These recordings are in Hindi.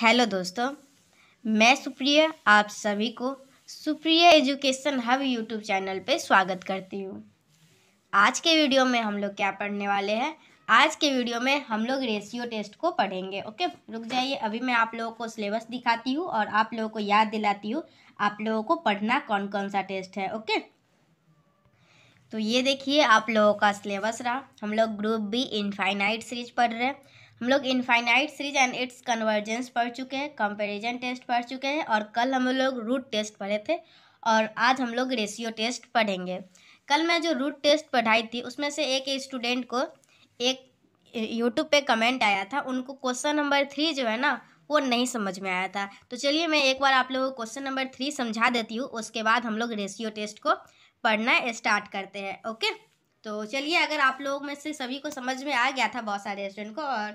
हेलो दोस्तों मैं सुप्रिया आप सभी को Supriya education hub YouTube channel पे स्वागत करती हूँ आज के वीडियो में हम लोग क्या पढ़ने वाले हैं आज के वीडियो में हम लोग रेशियो टेस्ट को पढ़ेंगे ओके रुक जाइए अभी मैं आप लोगों को सिलेबस दिखाती हूँ और आप लोगों को याद दिलाती हूँ आप लोगों को पढ़ना कौन कौन सा टेस्ट है ओके तो ये देखिए आप लोगों का सिलेबस रहा हम लोग ग्रुप बी इनफाइनाइट सीरीज पढ़ रहे हैं हम लोग infinite series and its convergence पढ़ चुके हैं कंपेरिजन टेस्ट पढ़ चुके हैं और कल हम लोग रूट टेस्ट पढ़े थे और आज हम लोग रेशियो टेस्ट पढ़ेंगे कल मैं जो रूट टेस्ट पढ़ाई थी उसमें से एक स्टूडेंट को एक यूट्यूब पे कमेंट आया था उनको क्वेश्चन नंबर थ्री जो है ना वो नहीं समझ में आया था तो चलिए मैं एक बार आप लोगों को क्वेश्चन नंबर थ्री समझा देती हूँ उसके बाद हम लोग रेशियो टेस्ट को पढ़ना स्टार्ट करते हैं ओके तो चलिए अगर आप लोग में से सभी को समझ में आ गया था बहुत सारे स्टूडेंट को और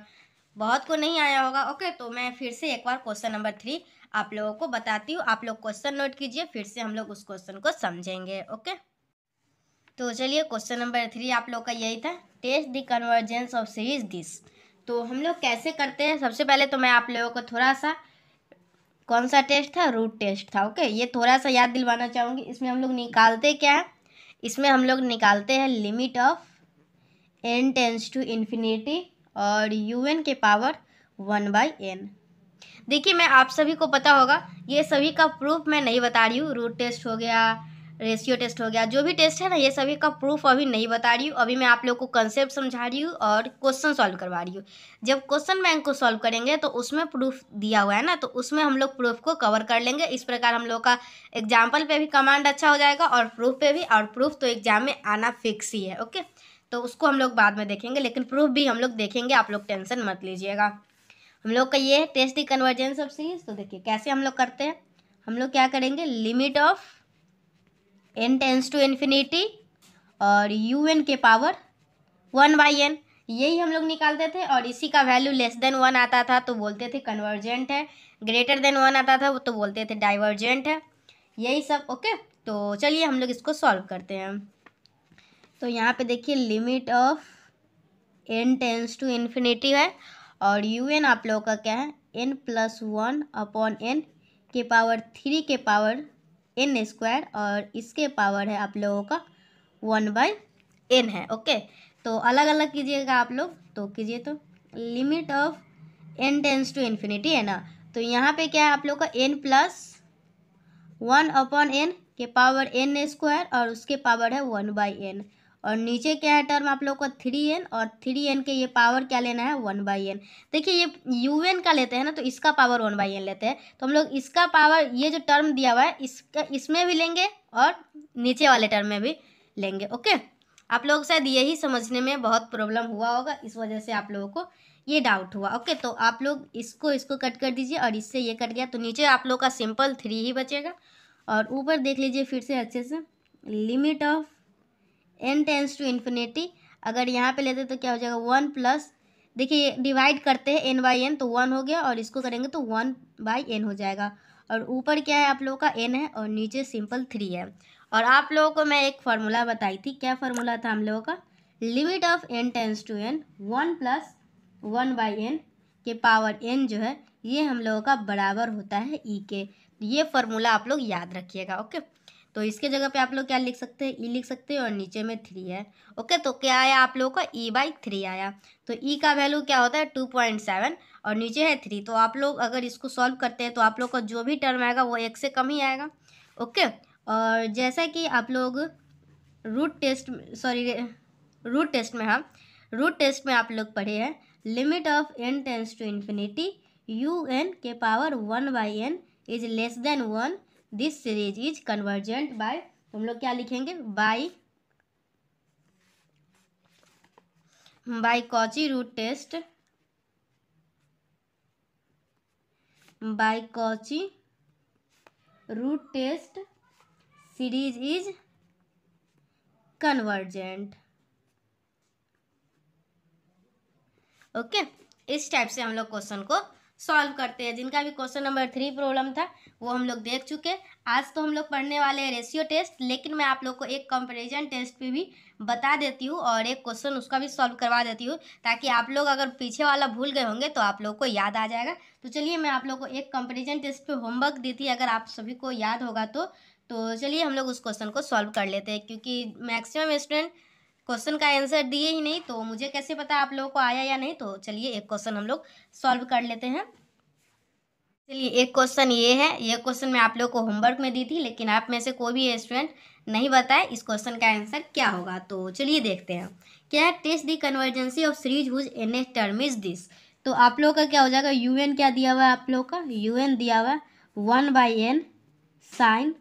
बहुत को नहीं आया होगा ओके तो मैं फिर से एक बार क्वेश्चन नंबर थ्री आप लोगों को बताती हूँ आप लोग क्वेश्चन नोट कीजिए फिर से हम लोग उस क्वेश्चन को समझेंगे ओके तो चलिए क्वेश्चन नंबर थ्री आप लोग का यही था test the convergence of series this तो हम लोग कैसे करते हैं सबसे पहले तो मैं आप लोगों को थोड़ा सा कौन सा टेस्ट था रूट टेस्ट था ओके ये थोड़ा सा याद दिलवाना चाहूँगी इसमें हम लोग निकालते क्या है इसमें हम लोग निकालते हैं limit of N tends to infinity और यू एन के पावर वन बाई एन देखिए मैं आप सभी को पता होगा ये सभी का प्रूफ मैं नहीं बता रही हूँ रूट टेस्ट हो गया रेशियो टेस्ट हो गया जो भी टेस्ट है ना ये सभी का प्रूफ अभी नहीं बता रही हूँ अभी मैं आप लोग को कंसेप्ट समझा रही हूँ और क्वेश्चन सॉल्व करवा रही हूँ जब क्वेश्चन बैंक को सॉल्व करेंगे तो उसमें प्रूफ दिया हुआ है ना तो उसमें हम लोग प्रूफ को कवर कर लेंगे इस प्रकार हम लोग का एग्जाम्पल पर भी कमांड अच्छा हो जाएगा और प्रूफ पर भी और प्रूफ तो एग्जाम में आना फिक्स ही है ओके तो उसको हम लोग बाद में देखेंगे लेकिन प्रूफ भी हम लोग देखेंगे आप लोग टेंशन मत लीजिएगा हम लोग का ये है टेस्ट कन्वर्जेंस ऑफ सीरीज तो देखिए कैसे हम लोग करते हैं हम लोग क्या करेंगे limit of N tends to infinity और यू एन के पावर वन बाई एन यही हम लोग निकालते थे और इसी का वैल्यू लेस देन वन आता था तो बोलते थे कन्वर्जेंट है ग्रेटर देन वन आता था तो बोलते थे डाइवर्जेंट है यही सब ओके तो चलिए हम लोग इसको सॉल्व करते हैं तो यहाँ पे देखिए limit of N tends to infinity है और यू एन आप लोगों का क्या है n plus one upon n के पावर थ्री के पावर एन स्क्वायर और इसके पावर है आप लोगों का वन बाई एन है ओके तो अलग अलग कीजिएगा आप लोग तो कीजिए तो limit of N tends to infinity है ना तो यहाँ पे क्या है आप लोग का n plus one upon n के पावर एन स्क्वायर और उसके पावर है वन बाई एन और नीचे क्या है टर्म आप लोग को थ्री एन और थ्री एन के ये पावर क्या लेना है वन बाई एन देखिए ये यू एन का लेते हैं ना तो इसका पावर वन बाई एन लेते हैं तो हम लोग इसका पावर ये जो टर्म दिया हुआ है इसका इसमें भी लेंगे और नीचे वाले टर्म में भी लेंगे ओके आप लोग शायद यही समझने में बहुत प्रॉब्लम हुआ होगा इस वजह से आप लोगों को ये डाउट हुआ ओके तो आप लोग इसको इसको कट कर दीजिए और इससे ये कट गया तो नीचे आप लोग का सिंपल थ्री ही बचेगा और ऊपर देख लीजिए फिर से अच्छे से limit of N tends to infinity अगर यहाँ पे लेते तो क्या हो जाएगा वन प्लस देखिए डिवाइड करते हैं एन बाई एन तो वन हो गया और इसको करेंगे तो वन बाई एन हो जाएगा और ऊपर क्या है आप लोगों का एन है और नीचे सिंपल थ्री है और आप लोगों को मैं एक फार्मूला बताई थी क्या फार्मूला था हम लोगों का limit of N tends to n one plus one by n के पावर एन जो है ये हम लोगों का बराबर होता है ई e के ये फार्मूला आप लोग याद रखिएगा ओके तो इसके जगह पे आप लोग क्या लिख सकते हैं ई e लिख सकते हैं और नीचे में थ्री है ओके तो क्या आया आप लोगों का ई बाई थ्री आया तो ई e का वैल्यू क्या होता है टू पॉइंट सेवन और नीचे है थ्री तो आप लोग अगर इसको सॉल्व करते हैं तो आप लोग का जो भी टर्म आएगा वो एक से कम ही आएगा ओके और जैसा कि आप लोग root test sorry root test में हम रूट टेस्ट में आप लोग पढ़े हैं limit of N tends to infinity you n के power one by n is less than one this series is convergent by हम लोग क्या लिखेंगे by by Cauchy root test by Cauchy root test series is convergent okay इस टाइप से हम लोग क्वेश्चन को सॉल्व करते हैं जिनका भी क्वेश्चन नंबर थ्री प्रॉब्लम था वो हम लोग देख चुके आज तो हम लोग पढ़ने वाले हैं रेशियो टेस्ट लेकिन मैं आप लोग को एक कंपेरिजन टेस्ट पे भी बता देती हूँ और एक क्वेश्चन उसका भी सॉल्व करवा देती हूँ ताकि आप लोग अगर पीछे वाला भूल गए होंगे तो आप लोग को याद आ जाएगा तो चलिए मैं आप लोग को एक कंपेरिजन टेस्ट पर होमवर्क दी थी अगर आप सभी को याद होगा तो तो चलिए हम लोग उस क्वेश्चन को सॉल्व कर लेते हैं क्योंकि मैक्सिमम स्टूडेंट क्वेश्चन का आंसर दिए ही नहीं तो मुझे कैसे पता आप लोगों को आया या नहीं तो चलिए एक क्वेश्चन हम लोग सॉल्व कर लेते हैं चलिए एक क्वेश्चन ये है ये क्वेश्चन मैं आप लोग को होमवर्क में दी थी लेकिन आप में से कोई भी स्टूडेंट नहीं बताए इस क्वेश्चन का आंसर क्या होगा तो चलिए देखते हैं क्या है test the convergency of series whose n a term is this तो आप लोग का क्या हो जाएगा यू एन क्या दिया हुआ है आप लोग का यू एन दिया हुआ है one by n sine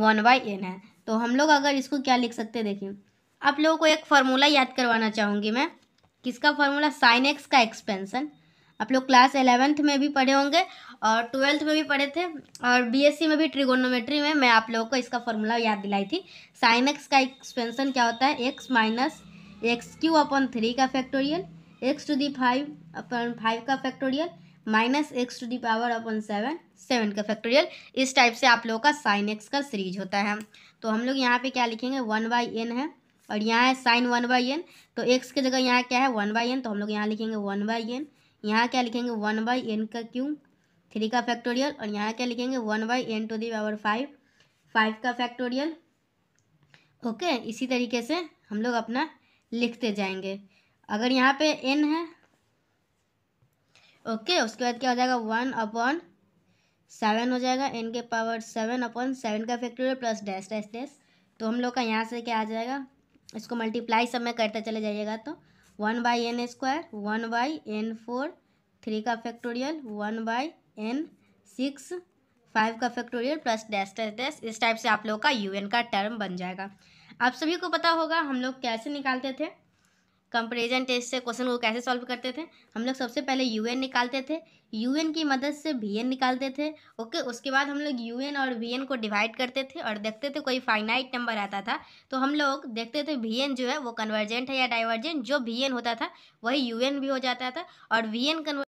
one by n है तो हम लोग अगर इसको क्या लिख सकते हैं देखिए आप लोगों को एक फार्मूला याद करवाना चाहूँगी मैं किसका फार्मूला साइन एक्स का एक्सपेंसन आप लोग क्लास एलेवेंथ में भी पढ़े होंगे और ट्वेल्थ में भी पढ़े थे और बीएससी में भी ट्रिगोनोमेट्री में मैं आप लोगों को इसका फॉर्मूला याद दिलाई थी साइन एक्स का एक्सपेंसन क्या होता है x minus x cube upon three का factorial x to the five upon five का factorial minus x to the power upon seven seven का फैक्टोरियल इस टाइप से आप लोगों का साइन एक्स का सीरीज होता है तो हम लोग यहाँ पे क्या लिखेंगे वन बाई एन है और यहाँ है साइन वन बाई एन तो एक्स की जगह यहाँ क्या है वन बाई एन तो हम लोग यहाँ लिखेंगे वन बाई एन यहाँ क्या लिखेंगे वन बाई एन का क्यू थ्री का फैक्टोरियल और यहाँ क्या लिखेंगे one by n to the power five five का फैक्टोरियल ओके इसी तरीके से हम लोग अपना लिखते जाएंगे अगर यहाँ पे एन है ओके उसके बाद क्या हो जाएगा वन अपॉन सेवन हो जाएगा एन के पावर सेवन अपॉन सेवन का factorial plus dash dash dash तो हम लोग का यहाँ से क्या आ जाएगा इसको मल्टीप्लाई सब में करते चले जाइएगा तो one by N square one by n four three का factorial one by n six five का factorial plus dash dash dash इस टाइप से आप लोग का एन का टर्म बन जाएगा आप सभी को पता होगा हम लोग कैसे निकालते थे कंपेरिजन टेस्ट से क्वेश्चन को कैसे सॉल्व करते थे हम लोग सबसे पहले यू एन निकालते थे यू एन की मदद से वी एन निकालते थे ओके उसके बाद हम लोग यू एन और वी एन को डिवाइड करते थे और देखते थे कोई फाइनाइट नंबर आता था तो हम लोग देखते थे वी एन जो है वो कन्वर्जेंट है या डाइवर्जेंट जो वी एन होता था वही यू एन भी हो जाता था और वी एन कन्वर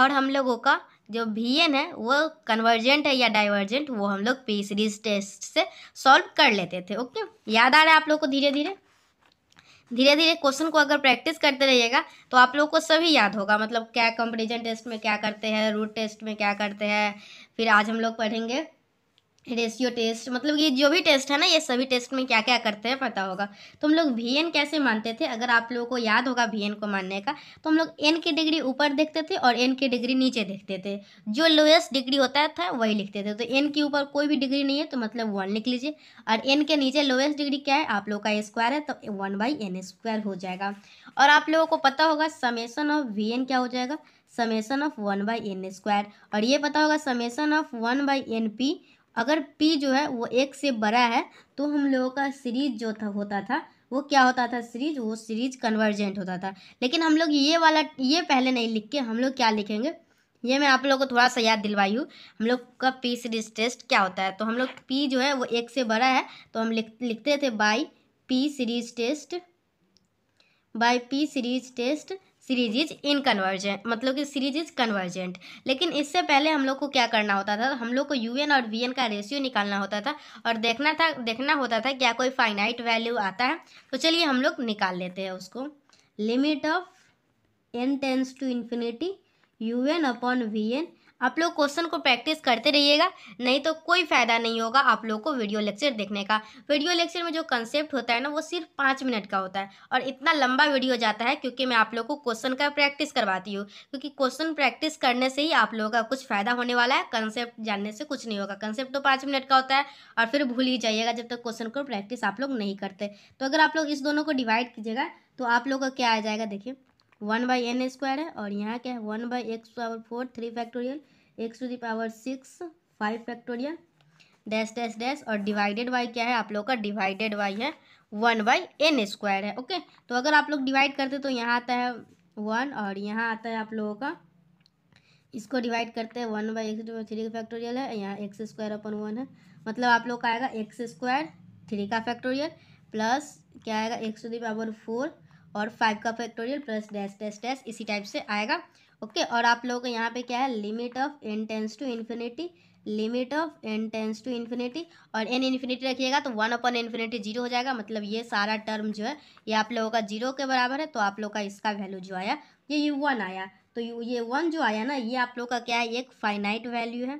और हम लोगों का जो वी एन है वो कन्वर्जेंट है या डाइवर्जेंट वो हम लोग पी सीरीज टेस्ट से सॉल्व कर लेते थे ओके याद आ रहा है आप लोग को धीरे धीरे धीरे धीरे क्वेश्चन को अगर प्रैक्टिस करते रहिएगा तो आप लोग को सभी याद होगा मतलब क्या कंपेरिजन टेस्ट में क्या करते हैं रूट टेस्ट में क्या करते हैं फिर आज हम लोग पढ़ेंगे रेशियो टेस्ट मतलब ये जो भी टेस्ट है ना ये सभी टेस्ट में क्या क्या करते हैं पता होगा तो हम लोग वी एन कैसे मानते थे अगर आप लोगों को याद होगा वी एन को मानने का तो हम लोग एन की डिग्री ऊपर देखते थे और एन की डिग्री नीचे देखते थे जो लोएस्ट डिग्री होता था वही लिखते थे तो एन के ऊपर कोई भी डिग्री नहीं है तो मतलब वन लिख लीजिए और एन के नीचे लोएस्ट डिग्री क्या है आप लोग का स्क्वायर है तो वन बाई एन स्क्वायर हो जाएगा और आप लोगों को पता होगा समेसन ऑफ वी एन क्या हो जाएगा summation of one by N square और ये पता होगा summation of one by n p अगर p जो है वो एक से बड़ा है तो हम लोगों का सीरीज जो था होता था वो क्या होता था सीरीज वो सीरीज कन्वर्जेंट होता था लेकिन हम लोग ये वाला ये पहले नहीं लिख के हम लोग क्या लिखेंगे ये मैं आप लोगों को थोड़ा सा याद दिलवाई हूँ हम लोग का पी सीरीज टेस्ट क्या होता है तो हम लोग पी जो है वो एक से बड़ा है तो हम लिख लिखते थे by p series test by p series test series is in convergent मतलब कि सीरीज इज कन्वर्जेंट लेकिन इससे पहले हम लोग को क्या करना होता था हम लोग को यू एन और वी एन का रेशियो निकालना होता था और देखना था देखना होता था क्या कोई फाइनाइट वैल्यू आता है तो चलिए हम लोग निकाल लेते हैं उसको limit of N tends to infinity you n upon v n आप लोग क्वेश्चन को प्रैक्टिस करते रहिएगा नहीं तो कोई फ़ायदा नहीं होगा आप लोग को वीडियो लेक्चर देखने का वीडियो लेक्चर में जो कंसेप्ट होता है ना वो सिर्फ पाँच मिनट का होता है और इतना लंबा वीडियो जाता है क्योंकि मैं आप लोग को क्वेश्चन का प्रैक्टिस करवाती हूँ क्योंकि क्वेश्चन प्रैक्टिस करने से ही आप लोगों का कुछ फ़ायदा होने वाला है कंसेप्ट जानने से कुछ नहीं होगा कंसेप्ट तो पाँच मिनट का होता है और फिर भूल ही जाइएगा जब तक क्वेश्चन को प्रैक्टिस आप लोग नहीं करते तो अगर आप लोग इस दोनों को डिवाइड कीजिएगा तो आप लोग का क्या आ जाएगा देखिए वन बाई एन स्क्वायर है और यहाँ क्या है one by x to power four three factorial x to the power six five factorial dash dash dash और डिवाइडेड बाई क्या है आप लोग का डिवाइडेड बाई है वन बाई एन स्क्वायर है ओके तो अगर आप लोग डिवाइड करते तो यहाँ आता है वन और यहाँ आता है आप लोगों का इसको डिवाइड करते हैं one by x to three का फैक्टोरियल है यहाँ एक्स स्क्वायर अपन वन है मतलब आप लोग का आएगा एक्स स्क्वायर थ्री का फैक्टोरियल प्लस क्या आएगा x to the power four और फाइव का factorial plus dash dash dash इसी टाइप से आएगा ओके और आप लोगों को यहाँ पे क्या है limit of N tends to infinity limit of N tends to infinity और एन इन्फिनिटी रखिएगा तो वन अपन इन्फिनिटी जीरो हो जाएगा मतलब ये सारा टर्म जो है ये आप लोगों का जीरो के बराबर है तो आप लोग का इसका वैल्यू जो आया ये ये वन आया तो ये वन जो आया ना ये आप लोग का क्या है एक फाइनाइट वैल्यू है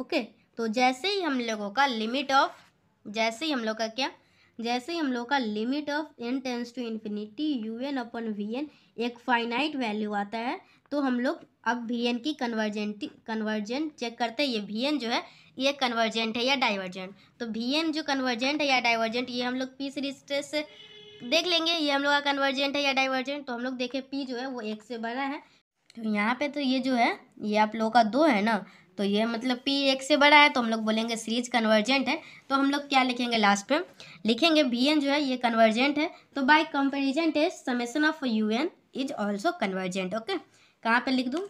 ओके तो जैसे ही हम लोगों का लिमिट ऑफ जैसे ही हम लोग का क्या जैसे ही हम लोग का limit of N tends to infinity you n upon v n एक फाइनाइट वैल्यू आता है तो हम लोग अब वी एन की कन्वर्जेंट कन्वर्जेंट चेक करते हैं ये वी एन जो है ये कन्वर्जेंट है या डाइवर्जेंट तो वी एन जो कन्वर्जेंट है या डाइवर्जेंट ये हम लोग पी सीरीज से देख लेंगे ये हम लोग का कन्वर्जेंट है या डाइवर्जेंट तो हम लोग देखें पी जो है वो एक से बड़ा है तो यहाँ पे तो ये जो है ये आप लोगों का दो है ना तो ये मतलब पी एक से बड़ा है तो हम लोग बोलेंगे सीरीज कन्वर्जेंट है तो हम लोग क्या लिखेंगे लास्ट पे लिखेंगे बी एन जो है ये कन्वर्जेंट है तो by comparison test summation of u n is also convergent okay कहाँ पे लिख दूँ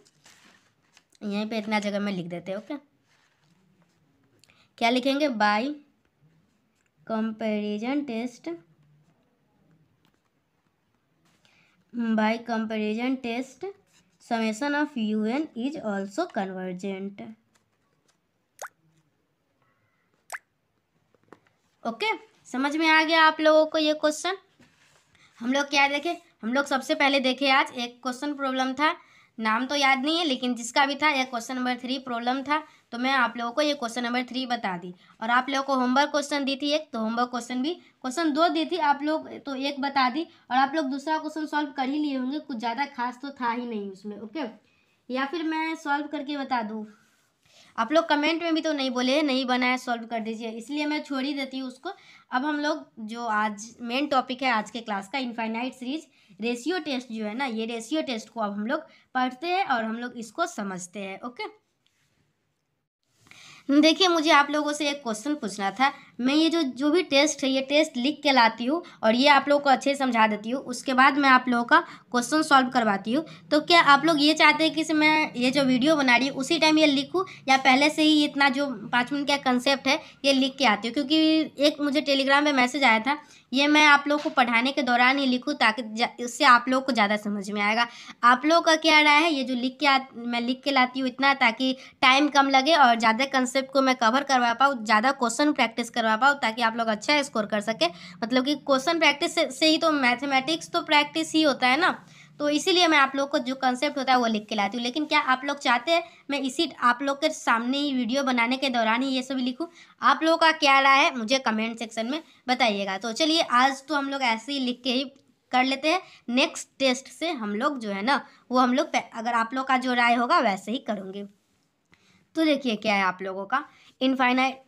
यहीं पे इतना जगह में लिख देते ओके क्या लिखेंगे by comparison test by comparison test of u n is also convergent okay समझ में आ गया आप लोगों को ये क्वेश्चन हम लोग क्या देखे हम लोग सबसे पहले देखे आज एक क्वेश्चन प्रॉब्लम था नाम तो याद नहीं है लेकिन जिसका भी था यह क्वेश्चन नंबर थ्री प्रॉब्लम था तो मैं आप लोगों को ये क्वेश्चन नंबर थ्री बता दी और आप लोगों को होमवर्क क्वेश्चन दी थी एक तो होमवर्क क्वेश्चन भी क्वेश्चन दो दी थी आप लोग तो एक बता दी और आप लोग दूसरा क्वेश्चन सॉल्व कर ही लिए होंगे कुछ ज़्यादा खास तो था ही नहीं उसमें ओके या फिर मैं सॉल्व करके बता दूँ आप लोग कमेंट में भी तो नहीं बोले नहीं बनाया सॉल्व कर दीजिए इसलिए मैं छोड़ ही देती हूँ उसको अब हम लोग जो आज मेन टॉपिक है आज के क्लास का इनफाइनाइट सीरीज रेशियो टेस्ट जो है ना ये रेशियो टेस्ट को अब हम लोग पढ़ते हैं और हम लोग इसको समझते हैं ओके हम्म, देखिए मुझे आप लोगों से एक क्वेश्चन पूछना था मैं ये जो जो भी टेस्ट है ये टेस्ट लिख के लाती हूँ और ये आप लोगों को अच्छे से समझा देती हूँ उसके बाद मैं आप लोगों का क्वेश्चन सॉल्व करवाती हूँ तो क्या आप लोग ये चाहते हैं कि मैं ये जो वीडियो बना रही हूँ उसी टाइम ये लिखूँ या पहले से ही इतना जो पाँच मिनट का कंसेप्ट है ये लिख के आती हूँ क्योंकि एक मुझे टेलीग्राम पर मैसेज आया था ये मैं आप लोग को पढ़ाने के दौरान ही लिखूँ ताकि उससे आप लोग को ज़्यादा समझ में आएगा आप लोगों का क्या राय है ये जो लिख के आ, मैं लिख के लाती हूँ इतना ताकि टाइम कम लगे और ज़्यादा कंसेप्ट को मैं कवर करवा पाऊँ ज़्यादा क्वेश्चन प्रैक्टिस करवा करवा पाओ ताकि आप लोग अच्छा स्कोर कर सके मतलब कि क्वेश्चन प्रैक्टिस से, से ही तो मैथमेटिक्स तो प्रैक्टिस ही होता है ना तो इसीलिए मैं आप लोग को जो कंसेप्ट होता है वो लिख के लाती हूँ लेकिन क्या आप लोग चाहते हैं मैं इसी आप लोग के सामने ही वीडियो बनाने के दौरान ही ये सब लिखूँ आप लोगों का क्या राय है मुझे कमेंट सेक्शन में बताइएगा तो चलिए आज तो हम लोग ऐसे ही लिख के ही कर लेते हैं नेक्स्ट टेस्ट से हम लोग जो है ना वो हम लोग अगर आप लोग का जो राय होगा वैसे ही करूँगी तो देखिए क्या है आप लोगों का इनफाइनाइट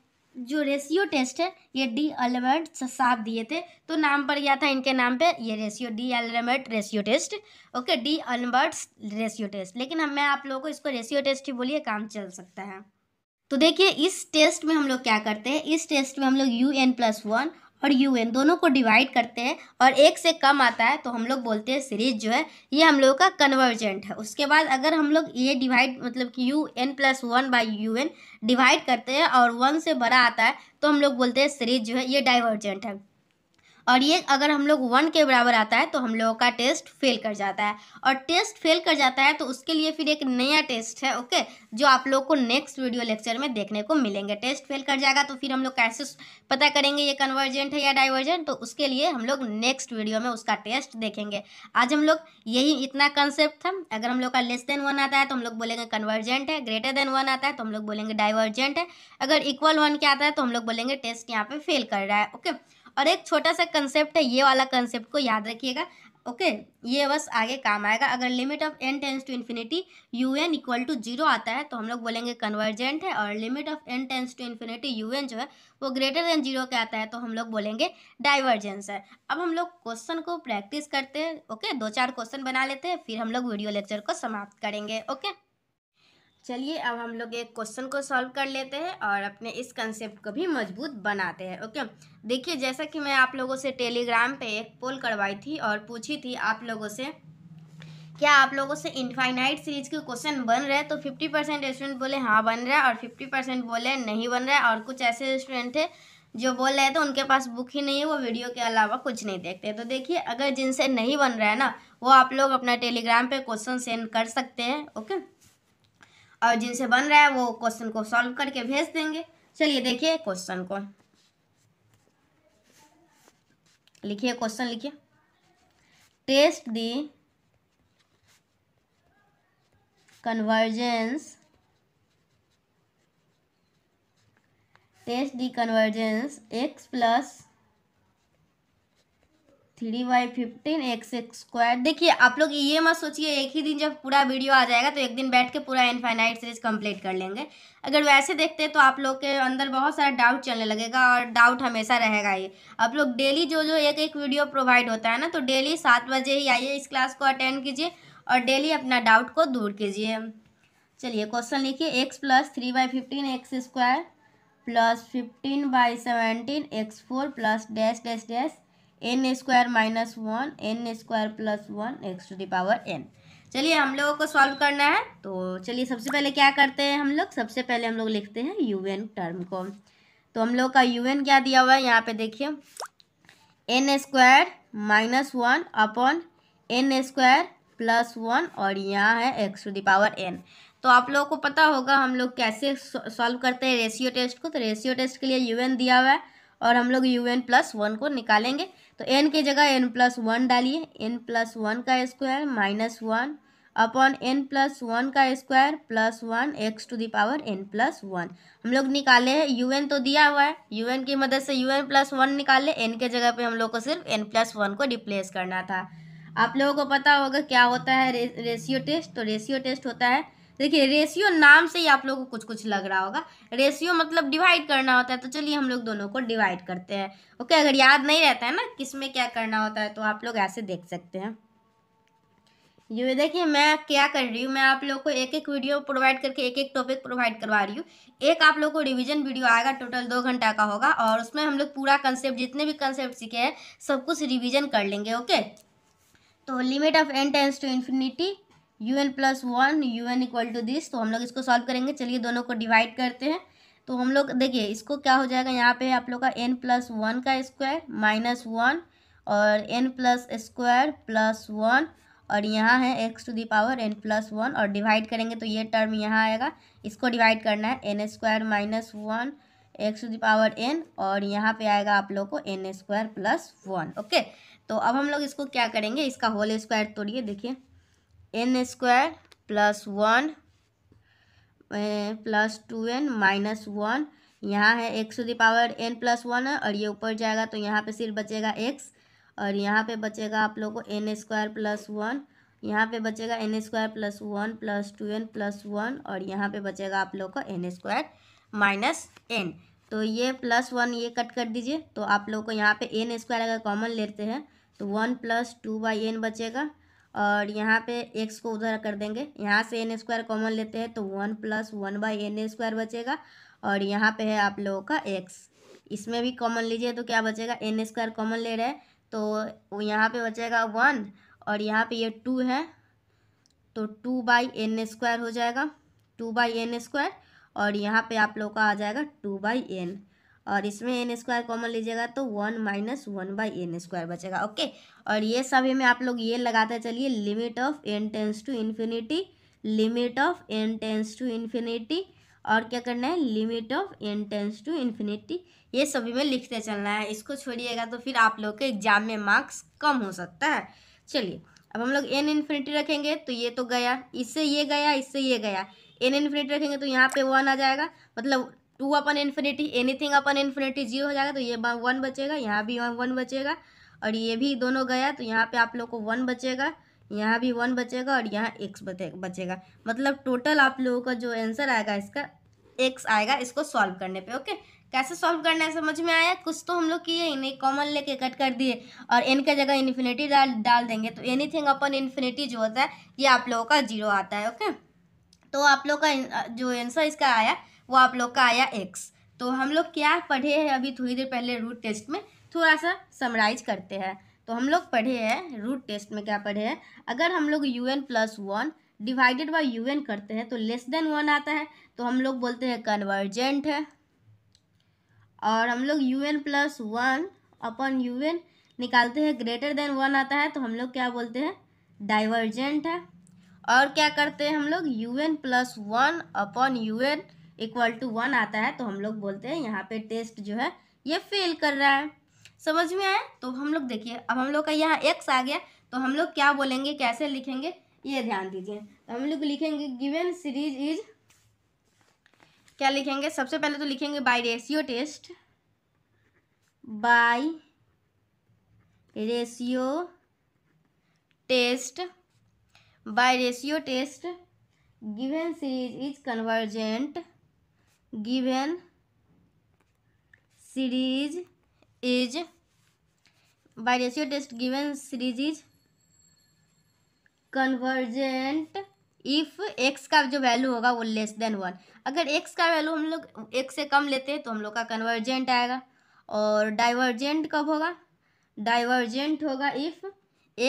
जो रेशियो टेस्ट है ये डी अल्बर्ट साफ दिए थे तो नाम पड़ गया था इनके नाम पे ये ratio D'Alembert ratio test okay D'Alembert ratio test लेकिन हम मैं आप लोगों को इसको रेशियो टेस्ट ही बोलिए काम चल सकता है तो देखिए इस टेस्ट में हम लोग क्या करते हैं इस टेस्ट में हम लोग यू एन प्लस वन और यू एन दोनों को डिवाइड करते हैं और एक से कम आता है तो हम लोग बोलते हैं सीरीज जो है ये हम लोगों का कन्वर्जेंट है उसके बाद अगर हम लोग ये डिवाइड मतलब कि u N plus one by u n divide करते हैं और वन से बड़ा आता है तो हम लोग बोलते हैं सीरीज जो है ये डाइवर्जेंट है और ये अगर हम लोग वन के बराबर आता है तो हम लोगों का टेस्ट फेल कर जाता है और टेस्ट फेल कर जाता है तो उसके लिए फिर एक नया टेस्ट है ओके जो आप लोग को नेक्स्ट वीडियो लेक्चर में देखने को मिलेंगे टेस्ट फेल कर जाएगा तो फिर हम लोग कैसे पता करेंगे ये कन्वर्जेंट है या डाइवर्जेंट तो उसके लिए हम लोग नेक्स्ट वीडियो में उसका टेस्ट देखेंगे आज हम लोग यही इतना कंसेप्ट था अगर हम लोग का लेस देन वन आता है तो हम लोग बोलेंगे कन्वर्जेंट है ग्रेटर देन वन आता है तो हम लोग बोलेंगे डाइवर्जेंट है अगर इक्वल वन के आता है तो हम लोग बोलेंगे टेस्ट यहाँ पर फेल कर रहा है ओके और एक छोटा सा कंसेप्ट है ये वाला कंसेप्ट को याद रखिएगा ओके ये बस आगे काम आएगा अगर limit of N tends to infinity you N equal to zero आता है तो हम लोग बोलेंगे कन्वर्जेंट है और limit of N tends to infinity you n जो है वो ग्रेटर देन जीरो के आता है तो हम लोग बोलेंगे डाइवर्जेंस है अब हम लोग क्वेश्चन को प्रैक्टिस करते हैं ओके दो चार क्वेश्चन बना लेते हैं फिर हम लोग वीडियो लेक्चर को समाप्त करेंगे ओके चलिए अब हम लोग एक क्वेश्चन को सॉल्व कर लेते हैं और अपने इस कंसेप्ट को भी मजबूत बनाते हैं ओके देखिए जैसा कि मैं आप लोगों से टेलीग्राम पे एक पोल करवाई थी और पूछी थी आप लोगों से क्या आप लोगों से इनफाइनाइट सीरीज के क्वेश्चन बन रहे तो फिफ्टी परसेंट स्टूडेंट बोले हाँ बन रहा है और फिफ्टी परसेंट बोले नहीं बन रहा है और कुछ ऐसे स्टूडेंट थे जो बोल रहे थे उनके पास बुक ही नहीं है वो वीडियो के अलावा कुछ नहीं देखते तो देखिए अगर जिनसे नहीं बन रहा है ना वो आप लोग अपना टेलीग्राम पर क्वेश्चन सेंड कर सकते हैं ओके और जिनसे बन रहा है वो क्वेश्चन को सॉल्व करके भेज देंगे चलिए देखिए क्वेश्चन को लिखिए क्वेश्चन लिखिए test the convergence test the convergence x plus three by fifteen x x square देखिए आप लोग ये मत सोचिए एक ही दिन जब पूरा वीडियो आ जाएगा तो एक दिन बैठ के पूरा इनफाइनाइट सीरीज कंप्लीट कर लेंगे अगर वैसे देखते हैं तो आप लोग के अंदर बहुत सारा डाउट चलने लगेगा और डाउट हमेशा रहेगा ये आप लोग डेली जो जो एक एक वीडियो प्रोवाइड होता है ना तो डेली सात बजे ही आइए इस क्लास को अटेंड कीजिए और डेली अपना डाउट को दूर कीजिए चलिए क्वेश्चन लिखिए x plus three by fifteen x square plus fifteen by seventeen x four plus dash dash dash n square minus one n square plus one x to the power n चलिए हम लोगों को सॉल्व करना है तो चलिए सबसे पहले क्या करते हैं हम लोग सबसे पहले हम लोग लिखते हैं यू एन टर्म को तो हम लोग का यू एन क्या दिया हुआ है यहाँ पे देखिए n square minus one upon N square plus one और यहाँ है एक्स टू दावर एन तो आप लोगों को पता होगा हम लोग कैसे सॉल्व करते हैं रेशियो टेस्ट को तो रेशियो टेस्ट के लिए यू एन दिया हुआ है और हम लोग यू एन प्लस वन को निकालेंगे तो एन के जगह एन प्लस वन डालिए एन प्लस वन का square minus one upon n plus one का square plus one x to the power n plus one हम लोग निकाले हैं यू एन तो दिया हुआ है यू एन की मदद से यू एन प्लस वन निकाले एन के जगह पे हम लोग को सिर्फ एन प्लस वन को रिप्लेस करना था आप लोगों को पता होगा क्या होता है रे, रेशियो टेस्ट तो रेशियो टेस्ट होता है देखिए रेशियो नाम से ही आप लोगों को कुछ कुछ लग रहा होगा रेशियो मतलब डिवाइड करना होता है तो चलिए हम लोग दोनों को डिवाइड करते हैं ओके अगर याद नहीं रहता है ना किस में क्या करना होता है तो आप लोग ऐसे देख सकते हैं ये देखिए मैं क्या कर रही हूँ मैं आप लोग को एक एक वीडियो प्रोवाइड करके एक एक टॉपिक प्रोवाइड करवा रही हूँ एक आप लोग को रिवीजन वीडियो आएगा टोटल दो घंटा का होगा और उसमें हम लोग पूरा कंसेप्ट जितने भी कंसेप्ट सीखे हैं सब कुछ रिवीजन कर लेंगे ओके तो limit of N tends to infinity you N plus one you N equal to this तो हम लोग इसको सॉल्व करेंगे चलिए दोनों को डिवाइड करते हैं तो हम लोग देखिए इसको क्या हो जाएगा यहाँ पे आप लोग का एन प्लस वन का स्क्वायर माइनस वन और n plus square plus one और यहाँ है x to the power n plus one और डिवाइड करेंगे तो ये टर्म यहाँ आएगा इसको डिवाइड करना है N square minus one x to the power n और यहाँ पे आएगा आप लोग को n square plus one okay तो अब हम लोग इसको क्या करेंगे इसका होल स्क्वायर तोड़िए देखिए n square plus one plus two n minus one यहाँ है x to the power n plus one है और ये ऊपर जाएगा तो यहाँ पे सिर्फ बचेगा एक्स और यहाँ पे बचेगा आप लोगों को एन स्क्वायर प्लस वन यहाँ पे बचेगा n square plus one plus two n plus one और यहाँ पे बचेगा आप लोग को एन स्क्वायर माइनस एन तो ये प्लस वन ये कट कर दीजिए तो आप लोग को यहाँ पे एन स्क्वायर अगर कॉमन लेते हैं तो one plus two by n बचेगा और यहाँ पे एक्स को उधर कर देंगे यहाँ से एन स्क्वायर कॉमन लेते हैं तो one plus one by N square बचेगा और यहाँ पे है आप लोगों का एक्स इसमें भी कॉमन लीजिए तो क्या बचेगा एन स्क्वायर कॉमन ले रहे हैं तो यहाँ पे बचेगा वन और यहाँ पे ये टू है तो टू बाई एन स्क्वायर हो जाएगा टू बाई एन स्क्वायर और यहाँ पे आप लोग का आ जाएगा टू बाई एन और इसमें एन स्क्वायर कॉमन लीजिएगा तो one minus one by N square बचेगा ओके और ये सभी में आप लोग ये लगाते चलिए limit of N tends to infinity limit of N tends to infinity और क्या करना है limit of N tends to infinity ये सभी में लिखते चलना है इसको छोड़िएगा तो फिर आप लोग के एग्जाम में मार्क्स कम हो सकता है चलिए अब हम लोग एन इन्फिनिटी रखेंगे तो ये तो गया इससे ये गया इससे ये गया एन इन्फिनिटी रखेंगे तो यहाँ पे वन आ जाएगा मतलब two upon infinity anything upon infinity zero हो जाएगा तो ये वन बचेगा यहाँ भी वन बचेगा और ये भी दोनों गया तो यहाँ पे आप लोग को वन बचेगा यहाँ भी वन बचेगा और यहाँ एक्स बचेगा मतलब टोटल आप लोगों का जो आंसर आएगा इसका एक्स आएगा इसको सॉल्व करने पे ओके कैसे सॉल्व करना है समझ में आया कुछ तो हम लोग किए ही नहीं कॉमन लेके कट कर दिए और एन का जगह इन्फिनिटी डाल डाल देंगे तो एनीथिंग अपन इन्फिनिटी जो होता है ये आप लोगों का जीरो आता है ओके तो आप लोग का जो आंसर इसका आया वो आप लोग का आया एक्स तो हम लोग क्या पढ़े हैं अभी थोड़ी देर पहले रूट टेस्ट में थोड़ा सा समराइज करते हैं तो हम लोग पढ़े हैं रूट टेस्ट में क्या पढ़े हैं अगर हम लोग you N plus one divided by u n करते हैं तो लेस देन वन आता है तो हम लोग बोलते हैं कन्वर्जेंट है और हम लोग you N plus one upon U N निकालते हैं ग्रेटर देन वन आता है तो हम लोग क्या बोलते हैं डाइवर्जेंट है और क्या करते हैं हम लोग you N plus one upon U N equal to one आता है तो हम लोग बोलते हैं यहाँ पे टेस्ट जो है ये फेल कर रहा है समझ में आए तो हम लोग देखिए अब हम लोग का यहाँ एक्स आ गया तो हम लोग क्या बोलेंगे कैसे लिखेंगे ये ध्यान दीजिए तो हम लोग लिखेंगे गिवेन सीरीज इज क्या लिखेंगे सबसे पहले तो लिखेंगे by ratio test by ratio test by ratio test given series is convergent given series is by ratio test given series is convergent if X का जो वैल्यू होगा वो लेस देन वन अगर एक्स का वैल्यू हम लोग एक से कम लेते हैं तो हम लोग का कन्वर्जेंट आएगा और डाइवर्जेंट कब होगा डाइवर्जेंट होगा if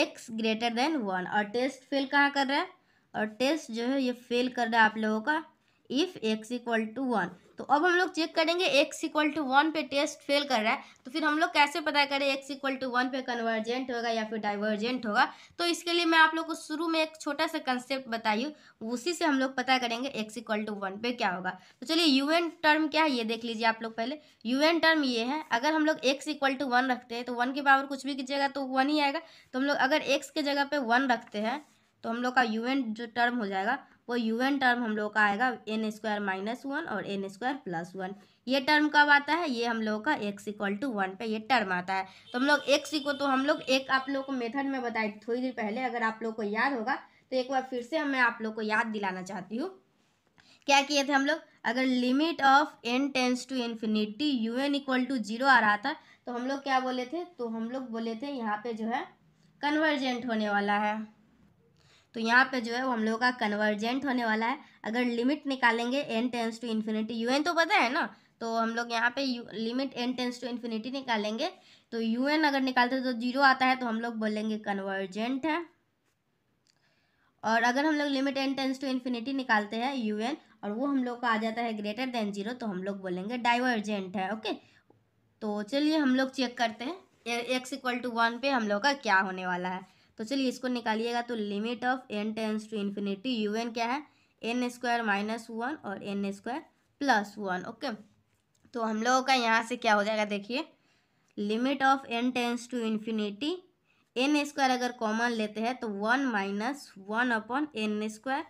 X greater than one और टेस्ट फेल कहाँ कर रहा है और टेस्ट जो है ये फेल कर रहा है आप लोगों का if X equal to one तो अब हम लोग चेक करेंगे एक्स इक्वल टू वन पे टेस्ट फेल कर रहा है तो फिर हम लोग कैसे पता करें एक्स इक्वल टू वन पे कन्वर्जेंट होगा या फिर डाइवर्जेंट होगा तो इसके लिए मैं आप लोग को शुरू में एक छोटा सा कंसेप्ट बताई उसी से हम लोग पता करेंगे एक्स इक्वल टू वन पे क्या होगा तो चलिए यू एन टर्म क्या है ये देख लीजिए आप लोग पहले यू एन टर्म ये है अगर हम लोग एक्स इक्वल टू वन रखते हैं तो वन के पावर कुछ भी कीजिएगा तो वन ही आएगा तो हम लोग अगर एक्स के जगह पर वन रखते हैं तो हम लोग का यू एन जो टर्म हो जाएगा वो यू एन टर्म हम लोग का आएगा एन स्क्वायर माइनस वन और एन स्क्वायर प्लस वन ये टर्म कब आता है ये हम लोग का एक्स इक्वल टू वन पे ये टर्म आता है तो हम लोग एक्स इक्वल तो हम लोग एक आप लोग को मेथड में बताए थोड़ी देर पहले अगर आप लोग को याद होगा तो एक बार फिर से मैं आप लोग को याद दिलाना चाहती हूँ क्या किए थे हम लोग अगर limit of N tends to infinity you N equal to zero आ रहा था तो हम लोग क्या बोले थे तो हम लोग बोले थे यहाँ पे जो है कन्वर्जेंट होने वाला है तो यहाँ पे जो है वो हम लोगों का कन्वर्जेंट होने वाला है अगर लिमिट निकालेंगे N tends to infinity you N तो पता है ना तो हम लोग यहाँ पे limit N tends to infinity निकालेंगे तो यू एन अगर निकालते तो जीरो आता है तो हम लोग बोलेंगे कन्वर्जेंट है और अगर हम लोग limit N tends to infinity निकालते हैं यू एन और वो हम लोग का आ जाता है ग्रेटर देन जीरो तो हम लोग बोलेंगे डाइवर्जेंट है ओके तो चलिए हम लोग चेक करते हैं एक्स इक्वल टू वन पे हम लोग का क्या होने वाला है तो चलिए इसको निकालिएगा तो limit of N tends to infinity you N क्या है एन स्क्वायर माइनस वन और N square plus one okay तो हम लोगों का यहाँ से क्या हो जाएगा देखिए limit of N tends to infinity N square अगर कॉमन लेते हैं तो one minus one upon N square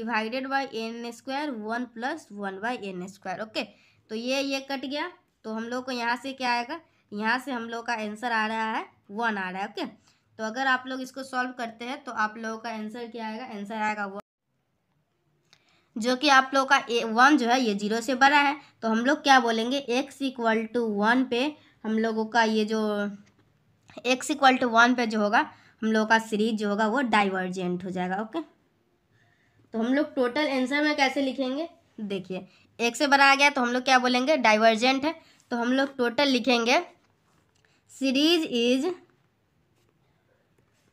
divided by N square one plus one by N square okay तो ये ये कट गया तो हम लोग को यहाँ से क्या आएगा यहाँ से हम लोग का आंसर आ रहा है वन आ रहा है ओके okay? तो अगर आप लोग इसको सॉल्व करते हैं तो आप लोगों का आंसर क्या आएगा आंसर आएगा वो जो कि आप लोगों का ए वन जो है ये जीरो से बड़ा है तो हम लोग क्या बोलेंगे एक्स इक्वल टू वन पे हम लोगों का ये जो एक्स इक्वल टू वन पे जो होगा हम लोगों का सीरीज जो होगा वो डाइवर्जेंट हो जाएगा ओके तो हम लोग टोटल आंसर में कैसे लिखेंगे देखिए एक से बड़ा आ गया तो हम लोग क्या बोलेंगे डाइवर्जेंट है तो हम लोग टोटल लिखेंगे series is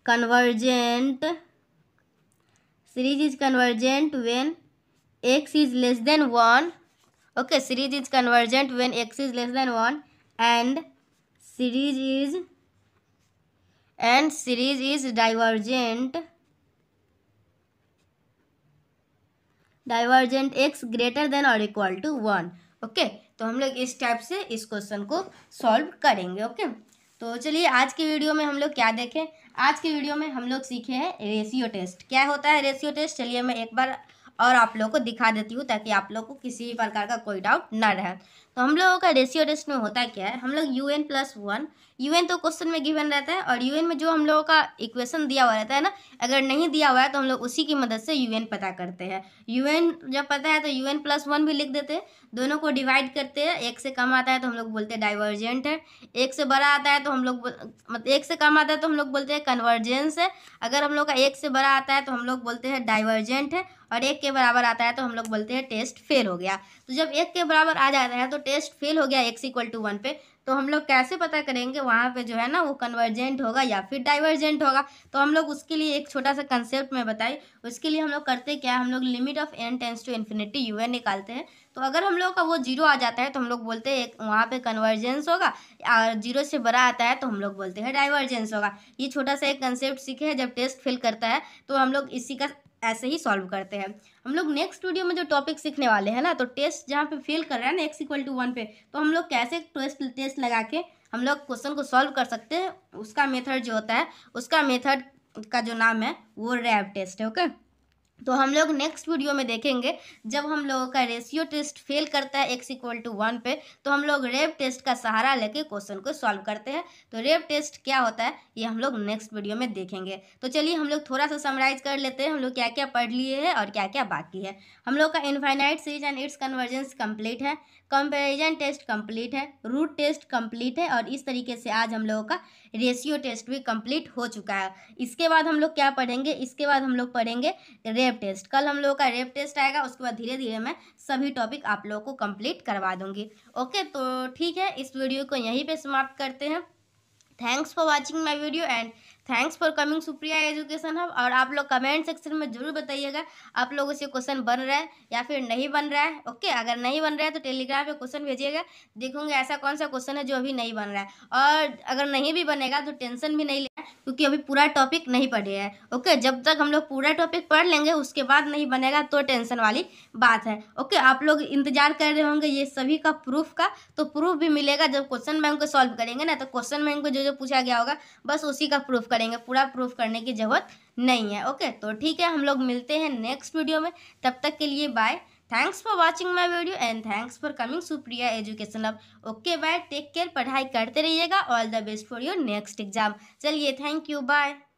convergent series is convergent when X is less than one okay series is convergent when X is less than one and series is and series is divergent divergent X greater than और इक्वल टू वन ओके तो हम लोग इस टाइप से इस क्वेश्चन को सॉल्व करेंगे ओके okay? तो चलिए आज के वीडियो में हम लोग क्या देखें आज के वीडियो में हम लोग सीखे हैं रेशियो टेस्ट क्या होता है रेशियो टेस्ट चलिए मैं एक बार और आप लोग को दिखा देती हूँ ताकि आप लोग को किसी भी प्रकार का कोई डाउट ना रहे तो हम लोगों का रेशियो टेस्ट में होता क्या है हम लोग you N plus one you N तो क्वेश्चन में गिवन रहता है और यू एन में जो हम लोगों का इक्वेशन दिया हुआ रहता है ना अगर नहीं दिया हुआ है तो हम लोग उसी की मदद से यू एन पता करते हैं यू एन जब पता है तो यू एन प्लस वन भी लिख देते हैं दोनों को डिवाइड करते हैं एक से कम आता है तो हम लोग बोलते हैं डाइवर्जेंट है एक से बड़ा आता है तो हम लोग मतलब एक से कम आता है तो हम लोग बोलते हैं कन्वर्जेंस है अगर हम लोग का एक से बड़ा आता है तो हम लोग बोलते हैं डाइवर्जेंट है और एक के बराबर आता है तो हम लोग बोलते हैं टेस्ट फेल हो गया तो जब एक के बराबर आ जाता है तो टेस्ट फेल हो गया एक्स इक्वल टू वन पे तो हम लोग कैसे पता करेंगे वहाँ पे जो है ना वो कन्वर्जेंट होगा या फिर डाइवर्जेंट होगा तो हम लोग उसके लिए एक छोटा सा कंसेप्ट में बताई उसके लिए हम लोग करते क्या हम लोग limit of N tends to infinity you N निकालते हैं तो अगर हम लोग का वो जीरो आ जाता है तो हम लोग बोलते हैं वहाँ पे कन्वर्जेंस होगा और जीरो से बड़ा आता है तो हम लोग बोलते हैं डाइवर्जेंस होगा ये छोटा सा एक कंसेप्ट सीखे है जब टेस्ट फेल करता है तो हम लोग इसी का ऐसे ही सॉल्व करते हैं हम लोग नेक्स्ट वीडियो में जो टॉपिक सीखने वाले हैं ना तो टेस्ट जहाँ पे फेल कर रहा है ना एक्स इक्वल टू वन पे तो हम लोग कैसे टेस्ट टेस्ट लगा के हम लोग क्वेश्चन को सॉल्व कर सकते हैं उसका मेथड जो होता है उसका मेथड का जो नाम है वो रैब टेस्ट है ओके तो हम लोग नेक्स्ट वीडियो में देखेंगे जब हम लोगों का रेशियो टेस्ट फेल करता है एक्स इक्वल टू वन पे तो हम लोग रेप टेस्ट का सहारा लेके क्वेश्चन को सॉल्व करते हैं तो रेप टेस्ट क्या होता है ये हम लोग नेक्स्ट वीडियो में देखेंगे तो चलिए हम लोग थोड़ा सा समराइज कर लेते हैं हम लोग क्या क्या पढ़ लिए हैं और क्या क्या बाकी है हम लोग का infinite series and its convergence complete है कंपेरिजन टेस्ट कंप्लीट है रूट टेस्ट कंप्लीट है और इस तरीके से आज हम लोगों का रेशियो टेस्ट भी कंप्लीट हो चुका है इसके बाद हम लोग क्या पढ़ेंगे इसके बाद हम लोग पढ़ेंगे रेप टेस्ट कल हम लोगों का रेप टेस्ट आएगा उसके बाद धीरे धीरे मैं सभी टॉपिक आप लोगों को कंप्लीट करवा दूंगी ओके तो ठीक है इस वीडियो को यहीं पर समाप्त करते हैं thanks for watching my video and thanks for coming Supriya education hub और आप लोग कमेंट सेक्शन में जरूर बताइएगा आप लोगों से क्वेश्चन बन रहा है या फिर नहीं बन रहा है ओके अगर नहीं बन रहा है तो टेलीग्राम पे क्वेश्चन भेजिएगा देखूंगे ऐसा कौन सा क्वेश्चन है जो अभी नहीं बन रहा है और अगर नहीं भी बनेगा तो टेंशन भी नहीं लेना क्योंकि अभी पूरा टॉपिक नहीं पढ़े है ओके जब तक हम लोग पूरा टॉपिक पढ़ लेंगे उसके बाद नहीं बनेगा तो टेंशन वाली बात है ओके आप लोग इंतजार कर रहे होंगे ये सभी का प्रूफ का तो प्रूफ भी मिलेगा जब क्वेश्चन बैंक को सॉल्व करेंगे ना तो क्वेश्चन बैंक को जो जो पूछा गया होगा बस उसी का प्रूफ करेंगे पूरा प्रूफ करने की ज़रूरत नहीं है ओके तो ठीक है हम लोग मिलते हैं नेक्स्ट वीडियो में तब तक के लिए bye thanks for watching my video and thanks for coming Supriya education अब ओके बाय टेक केयर पढ़ाई करते रहिएगा all the best for your next exam चलिए थैंक यू बाय